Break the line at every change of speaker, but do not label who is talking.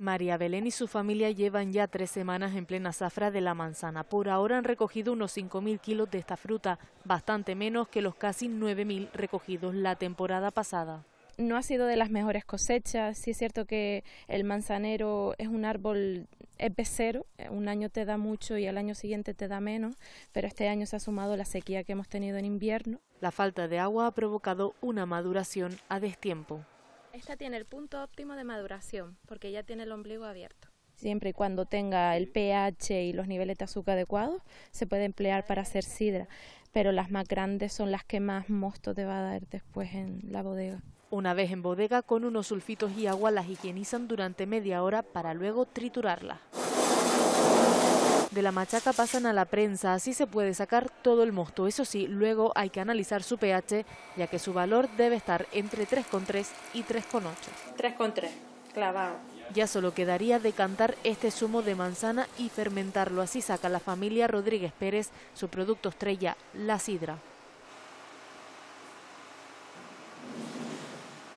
María Belén y su familia llevan ya tres semanas en plena zafra de la manzana. Por ahora han recogido unos 5.000 kilos de esta fruta, bastante menos que los casi 9.000 recogidos la temporada pasada
no ha sido de las mejores cosechas. Sí es cierto que el manzanero es un árbol especero. Eh, un año te da mucho y al año siguiente te da menos, pero este año se ha sumado la sequía que hemos tenido en invierno.
La falta de agua ha provocado una maduración a destiempo.
Esta tiene el punto óptimo de maduración, porque ya tiene el ombligo abierto. Siempre y cuando tenga el pH y los niveles de azúcar adecuados, se puede emplear para hacer sidra, pero las más grandes son las que más mosto
te va a dar después en la bodega. Una vez en bodega, con unos sulfitos y agua las higienizan durante media hora para luego triturarlas. De la machaca pasan a la prensa, así se puede sacar todo el mosto. Eso sí, luego hay que analizar su pH, ya que su valor debe estar entre 3,3 y 3,8. 3,3, clavado. Ya solo quedaría decantar este zumo de manzana y fermentarlo. Así saca la familia Rodríguez Pérez su producto estrella, la sidra.